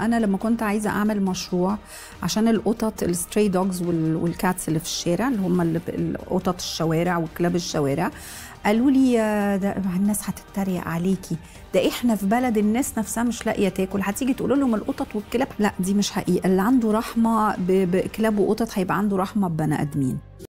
انا لما كنت عايزه اعمل مشروع عشان القطط الستري دوجز والكاتس اللي في الشارع اللي هم القطط الشوارع وكلاب الشوارع قالوا لي ده الناس هتتريق عليكي ده احنا في بلد الناس نفسها مش لاقيه تاكل هتيجي تقول لهم القطط والكلاب لا دي مش حقيقه اللي عنده رحمه بكلاب وقطط هيبقى عنده رحمه ببني ادمين